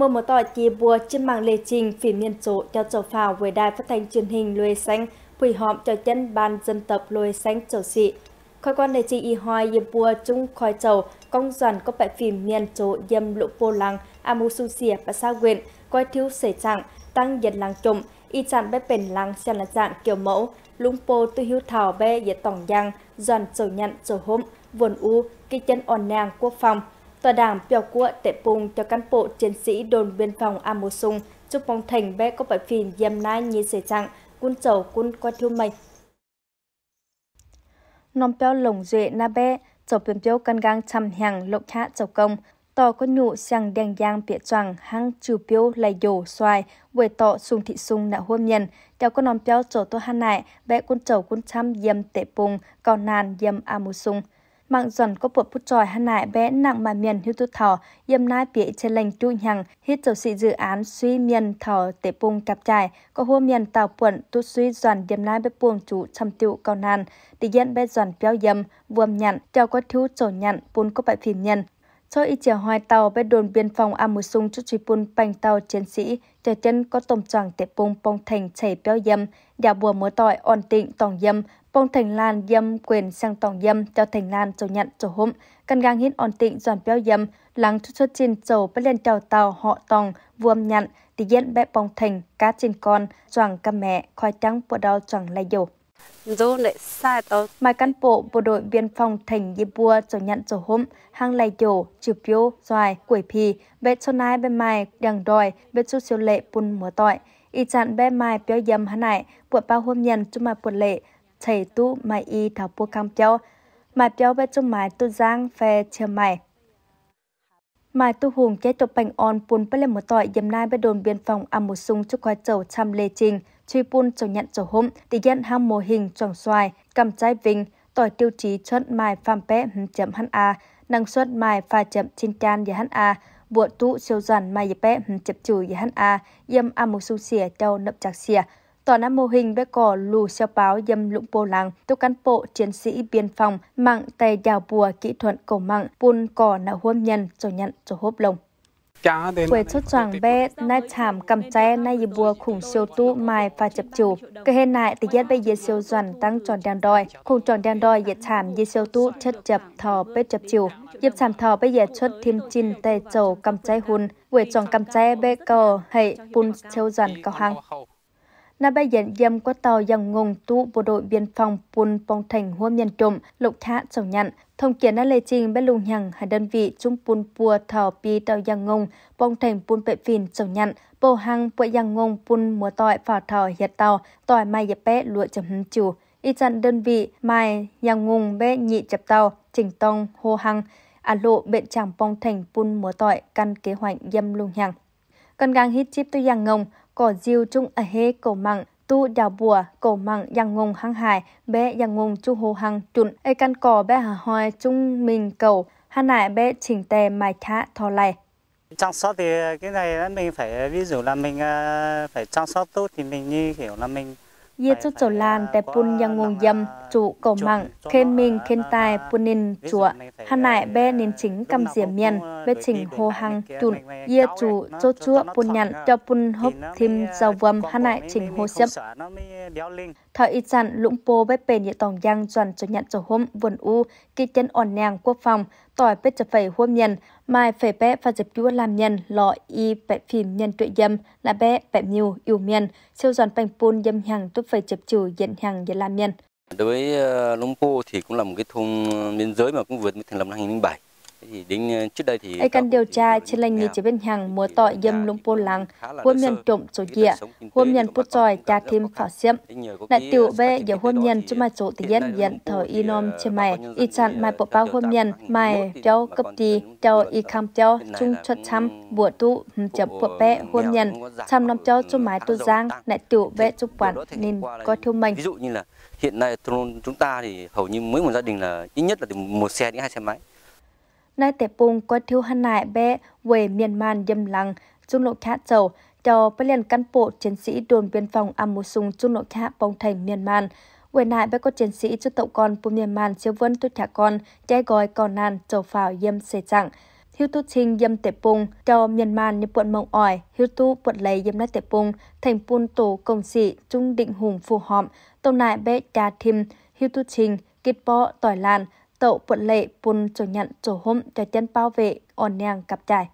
mưa một tỏi chia bùa trên mạng lệ trình phỉ miền chỗ cho châu phào với đài phát thanh truyền hình lôi Xanh, quỷ họm cho chân ban dân tập lôi Xanh chầu sĩ. Khói quan lệ trình y hoài dịp bùa chung khói chầu công doàn có bại phỉ miền chỗ dâm lũ vô lăng, amu su xìa và sa quyện, coi thiếu xảy trạng, tăng dân làng trộm, y chạm bé bền lăng xem là dạng kiểu mẫu, lũng pô tư hiếu thảo bé dễ tổng giang, doàn chầu nhận chầu hôm, vườn u, cái chân on nàng quốc phòng, tòa đảng bèo của tệ bùng cho cán bộ chiến sĩ đồn biên phòng Amosung chúc mong thành bé có bởi phìn dèm nai như sể trạng quân chầu quân quan thiêu mây nòng bèo lồng duệ na bé chầu biếm biếu căn gang chăm hàng lộng khá chầu công tò có nhụ sang đèn giang bịa choàng hăng trừ biếu lầy dồ xoài buổi tọ sung thị sung nạ hôm nhân đeo con nòng bèo chầu tô han nại bé quân chầu quân chăm dèm tệ bùng còn nàn dèm amusung mạng dần có bộ phút tròi hàn nại bé nặng mà miền hưu tu thọ yếm nai bị trên lệnh trụ nhằng hít dầu sĩ dự án suy miền thọ tế bùng cặp trải có hô miền tàu quận tu suy dần yếm nai bé buông chủ chăm tiệu cao nàn tỷ diễn bé dần béo yếm vuông nhận cho có thiếu chỗ nhận bún có bại phim nhân cho ý chở hoài tàu bên đồn biên phòng mùi sung chút truy bùn bành tàu chiến sĩ, trời chân có tôm tròn tệ bùng bong thành chảy béo dâm, đảo bùa mối tỏi ổn tịnh tòng dâm, bông thành lan dâm quyền sang tòng dâm theo thành lan châu nhận châu hôm, căn gang hiến ổn tịnh giòn béo dâm, lắng chút chút trên chầu bất lên trào tàu họ tòng, vuông nhận, thì diễn bé bông thành, cá trên con, choàng cam mẹ, khoai trắng bộ đau choàng lai dầu. Mai cán bộ bộ đội biên phòng thành di Bua cho nhận cho hôm, hang lầy dầu, chữ piêu, xoài, quẩy pì, bé cho nai bên mai, đằng đòi, bé chút siêu lệ bùn múa tỏi. Y chặn bé mai béo dâm hả này, bộ bao hôm nhận cho mà bộ lệ, chạy tu mai y thảo bố cam béo mà béo bé trong mai tu giang phê chưa mai, mai tu hùng kế tục bành on bùn bất lên một tội dìm nai bên đồn biên phòng ăn một sung chúc qua chầu trăm lê trình truy bùn chầu nhận chầu hôm thì dân ham mô hình tròn xoài cầm trái vinh tỏi tiêu chí chuẩn mai pham bé chấm hắn a năng suất mai pha chậm trên can và hắn a bộ tụ siêu giản mai dịp bé chập chủ và hắn a yêm ăn một sung xỉa châu nậm chạc xỉa giỏ nam mô hình bé cỏ lù xeo báo dâm lũng bồ làng, tu cán bộ chiến sĩ biên phòng, mạng tay đào bùa kỹ thuật cổ mạng, buôn cỏ nào hôm nhân, chỗ nhận, chỗ hốp lồng. Quê xuất choàng bê nay chảm cầm tre, nay dì bùa khủng siêu tu mai và chập chủ. Cái hên nại thì giết bé dì siêu doàn tăng tròn đen đòi. Khủng tròn đàn đòi dì chảm dì siêu tu chất chập thò bê chập chủ. Dịp chảm thò bé dì xuất thêm chín tay chầu cầm tre hun. Quê tròn cầm tre bé cờ hệ bùn siêu doàn cao hàng. Nà bây dẫn dâm qua tàu dòng ngùng tu bộ đội biên phòng Pun Pong Thành hôm nhân trộm, lục thả sầu nhận. Thông kiến đã Lê trình bên lùng nhằng hai đơn vị chung Pun Pua thảo pi tàu dòng ngùng, Pong Thành Pun Pệ Phìn sầu nhận. Bộ hàng bộ dòng ngùng Pun mùa tỏi phả thảo hiệt tàu, tỏi mai dẹp bé lụa chấm hứng chủ. Y chặn đơn vị mai dòng ngùng bé nhị chập tàu, trình tông hô hăng. À lộ bệnh chàng Pong Thành Pun mùa tỏi căn kế hoạch dâm lùng nhằng. Còn gang hít chip tôi giang ngông, có diêu trung ở hê cổ mặn tu đào bùa cổ mặn giang ngùng hăng hải bé giang ngùng chu hồ hăng chuẩn ấy căn cò bé hà hoài trung mình cầu hà nại bé chỉnh tề mài thả thò lại chăm sóc thì cái này mình phải ví dụ là mình à, phải chăm sóc tốt thì mình như kiểu là mình Ye cho cho lan à, tại pun yang ngùng dâm à, chủ cầu mạng khen mình khen tai punin chùa hà nại à, bé nên chính cầm diễm miền về chỉnh hồ hăng chùn ye chủ chốt chúa pun nhận à, cho pun hốp thêm giàu vầm hà nại chỉnh hồ xếp thọ ít dặn lũng pô bé bền nhị tòng giang chuẩn cho nhận cho hôm vườn u kỳ chân ổn nàng quốc phòng tỏi bếp chập phẩy hôm nhận mai phẩy bé và dịp chúa làm nhân lọ y bẹ phim nhân trụi dâm là bé bẹ nhiều yêu miền siêu giòn bánh pun dâm hàng túc phẩy chụp trừ diện hàng để làm nhân Đối với Lũng ờ, Pô thì cũng là một cái thôn ờ, biên giới mà cũng vượt mới thành lập năm 2007. Ờ, Ai cần điều tra trên lệnh nghị chế bên hàng mua tội dâm lũng pô lăng, hôm nhân trộm số dịa, hôm nhân bút tròi cha thêm phảo xiêm. Lại tiểu về giờ hôm nhân cho mai chỗ tỷ dân nhận thở y nom trên mày, y chặn mai bộ bao hôm nhân, mày cháu cấp đi, cháu y khám cháu chung cho chăm, bùa tụ, chấm bộ bé hôm nhân, chăm năm cho cho mái tu giang, lại tiểu về chụp quản nên có thương mình. Ví dụ như là hiện nay chúng ta thì hầu như mỗi một gia đình là ít nhất là từ một xe đến hai xe máy nơi tế bùng có thiếu hàn nại bé về miền man dâm lăng, chung lộ khá chầu, cho bất liền cán bộ chiến sĩ đồn biên phòng Amusung chung lộ khá bông thành miền man. Về nại bé có chiến sĩ cho tậu con bùm miền man siêu vân tuyết thả con, trái gói còn nàn chầu phào dâm xề chẳng. Hiếu tu trinh dâm tế bùng, cho miền man như buộn mộng ỏi, hiếu tu buộn lấy dâm nơi tế bùng, thành bùn tổ công sĩ, trung định hùng phù họm, tông nại bé trà thim hiếu tu trinh kịp bó tỏi lan, tậu quận lệ bùn trở nhận chỗ hôm cho chân bao vệ ổn nàng cặp trải.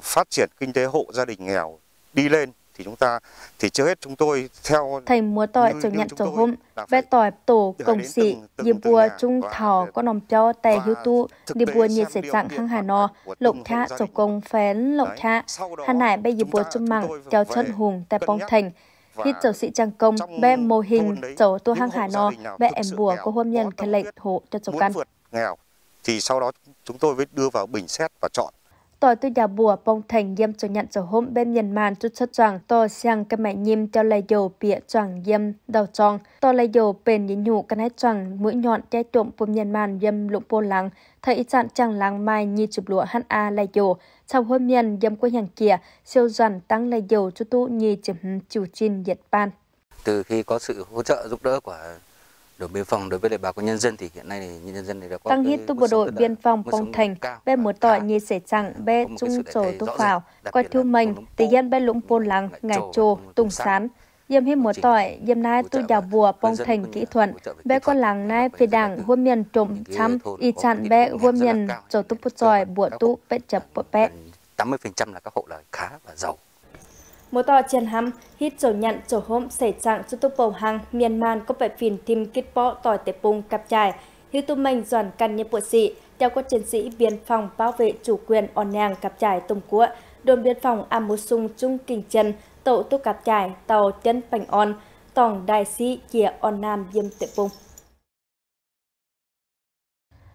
Phát triển kinh tế hộ gia đình nghèo đi lên thì chúng ta thì chưa hết chúng tôi theo thành múa tỏi chủ nhận tổ hôm về tỏi tổ cổng sĩ diệp bùa trung thảo có nòng cho tè hữu tu đi bùa nhiệt sẽ dạng hăng hà no lộng thạ tổ công phén lộng thạ hà nải bây diệp bùa trung mạng kéo chân hùng tại bóng thành khi tổ sĩ trang công bê mô hình tổ tu hăng hà no bê em bùa có hôm nhân cái lệnh hộ cho tổ căn nghèo thì sau đó chúng tôi mới đưa vào bình xét và chọn. Tôi từ nhà bùa bông thành dâm cho nhận cho hôm bên nhân màn chút chất choàng tôi sang cái mẹ nhìm cho lấy dầu bịa choàng dâm đầu tròn tôi lấy dầu bền nhìn nhụ cái nét choàng mũi nhọn che trộm bùm nhân màn dâm lụng bô lắng thấy chặn chàng lắng mai như chụp lụa hát a lấy dầu trong hôm nhân dâm quê hàng kia siêu dần tăng lấy dầu cho tụ nhì chìm chủ trình diệt ban từ khi có sự hỗ trợ giúp đỡ của đồn biên phòng đối với lại bà con nhân dân thì hiện nay thì nhân dân này đã có tăng hit tu bộ đội biên phòng Phong Thành bên một tọa như sẻ chẳng bê trung chỗ tu phảo coi thiêu mình tỷ dân bên lũng pôn lăng ngài trồ tùng sán dâm hiếp múa tỏi dâm nai tu đào bùa bông thành kỹ thuật bé con làng nai phi đảng hôm miền trộm chăm y chặn bé hôm miền chỗ tu bút giỏi bùa tu bê chập bùa bẹ 80% là các hộ là khá và giàu Mô to chân hâm hít chỗ nhận chỗ hôm xảy trạng cho tốc bầu hàng man có phải phiền tìm kết bó tỏi tế bùng cặp trải. Hữu tu mình doàn căn như bộ sĩ, theo các chiến sĩ biên phòng bảo vệ chủ quyền on nàng cặp trải tùng cua đồn biên phòng Amusung Trung Kinh Trần, tổ tố cặp trải, tàu chân bành on, tổng đại sĩ kia on nam diêm tế bùng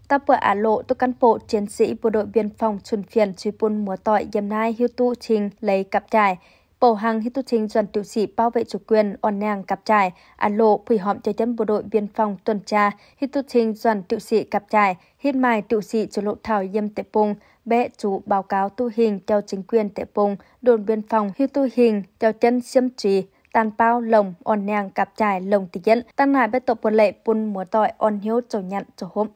tập vợ ả lộ tôi cán bộ chiến sĩ bộ đội biên phòng chuẩn phiền truy bun múa tội dầm nai hưu tu trình lấy cặp trải bổ hàng hít tu trình dần tiểu sĩ bảo vệ chủ quyền on nàng cặp trải, an lộ phủy họm cho dân bộ đội biên phòng tuần tra, hít tu trình dần tiểu sĩ cặp trải, hít mai tiểu sĩ cho lộ thảo yêm tệ pung bé chủ báo cáo tu hình cho chính quyền tệ pung đồn biên phòng hít tu hình cho chân xâm trì, tàn bao lồng on nàng cặp trải lồng tỷ dân, tăng nải bê tổ bộ lệ pun múa tỏi on hiếu chầu nhận chầu hôm.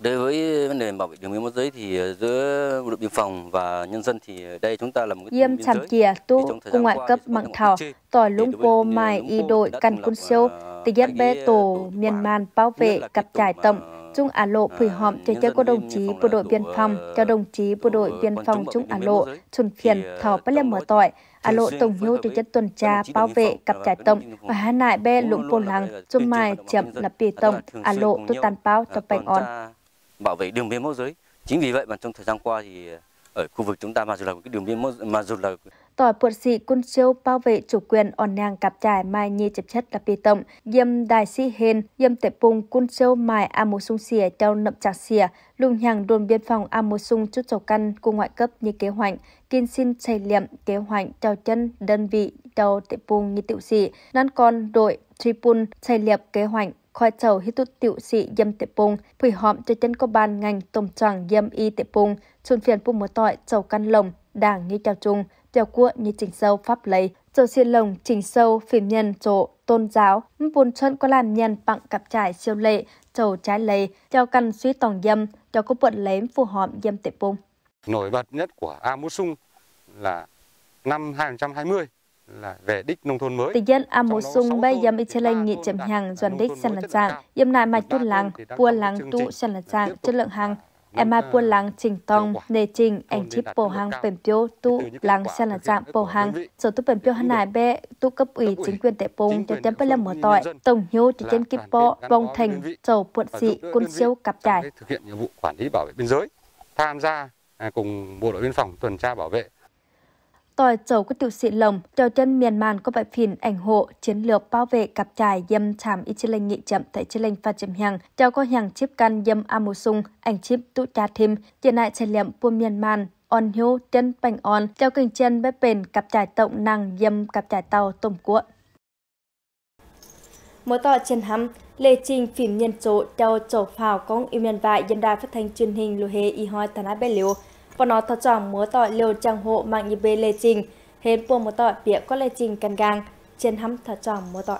Đối với vấn đề bảo vệ đường biên mốc giới thì ờ, giữa bộ đội biên phòng và nhân dân thì ờ, đây chúng ta là một cái Yêm chạm kia tu cung ngoại cấp bằng thảo tỏi lũng vô mai y đội căn quân siêu tỷ giác bê tổ miền man bảo vệ cặp trải tổng Trung Ả Lộ phủi họm cho chơi cô đồng chí bộ đội biên phòng ờ, cho đồng chí bộ đội biên phòng Trung Ả Lộ chuẩn phiền thọ bất liêm mở tỏi Ả Lộ tổng hiếu từ chất tuần tra bảo vệ cặp trải tổng và hà nại bê lũng vô lăng chung mai chậm là bì tổng Ả Lộ tôi tàn báo tập bệnh on bảo vệ đường biên mốc giới. Chính vì vậy mà trong thời gian qua thì ờ, ở khu vực chúng ta mà dù là cái đường biên mốc mà dù là tỏi buộc sĩ quân châu bảo vệ chủ quyền on nàng cặp trải mai nhi chập chất là bị tổng dâm đài sĩ hên dâm tệ bùng quân châu mai a một sung xỉa trao nậm chạc xỉa lùng hàng đồn biên phòng a một sung chút chầu căn cùng ngoại cấp như kế hoạch kinh xin xây liệm kế hoạch trao chân đơn vị trao tệ bùng như tiểu sĩ năn con đội tripun xây liệm kế hoạch khoai chầu hít tút tiểu sĩ dâm tệ bùng phủy họm cho chân có ban ngành tổng trọng dâm y tệ bùng xuân phiền bùng mùa tỏi chầu căn lồng đảng như chào chung chào cua như chỉnh sâu pháp lấy rồi xin lồng chỉnh sâu phim nhân chỗ tôn giáo buồn chân có làm nhân bằng cặp trải siêu lệ trầu trái lấy chào căn suy tòng dâm cho có bận lém phù họm dâm tệ bùng Nổi bật nhất của Amosung là năm 2020 là về đích nông thôn mới. Tỷ dân Amosung bay dâm Ichelen nghị chậm hàng dọn đích sản lạc dạng, dâm nại mạch tuôn lắng, bua lắng tụ sản lạc dạng, chất lượng hàng, em mai buôn làng trình tông nề trình anh chip bổ hàng bền tiêu tụ làng sản là dạng bổ hàng sở tu bền tiêu hắn nải bê tụ cấp ủy chính quyền tệ bùng cho tiêm bất lâm mở tỏi tổng hiếu chỉ trên kịp bộ vòng thành sầu buộn dị quân siêu cặp trải thực hiện nhiệm vụ quản lý bảo vệ biên giới tham gia À, cùng bộ đội biên phòng tuần tra bảo vệ. Tòi dầu của tiểu sĩ lồng, cho chân miền Myanmar có bài phìn ảnh hộ chiến lược bảo vệ cặp trài dâm thảm y chi lênh nghị chậm tại chi lênh pha chậm hàng, cho có hàng chip căn dâm sung ảnh chip tụ cha thêm, chỉ lại trải liệm buôn miền Myanmar on hiếu chân bành on, cho kinh chân bếp bền cặp trải tổng năng dâm cặp trải tàu tổng cuộn. Mỗi tòa trên hầm, Lê trình phim nhân số cho chỗ phào công yêu nhân vại, dân đài phát thanh truyền hình lùi hề y hoi thần ái bê liều. Và nó thật trọng múa tội liều trang hộ mạng như bê Lê trình, hên buồn múa tội bịa có Lê trình căn gang, trên hắm thật trọng múa tội.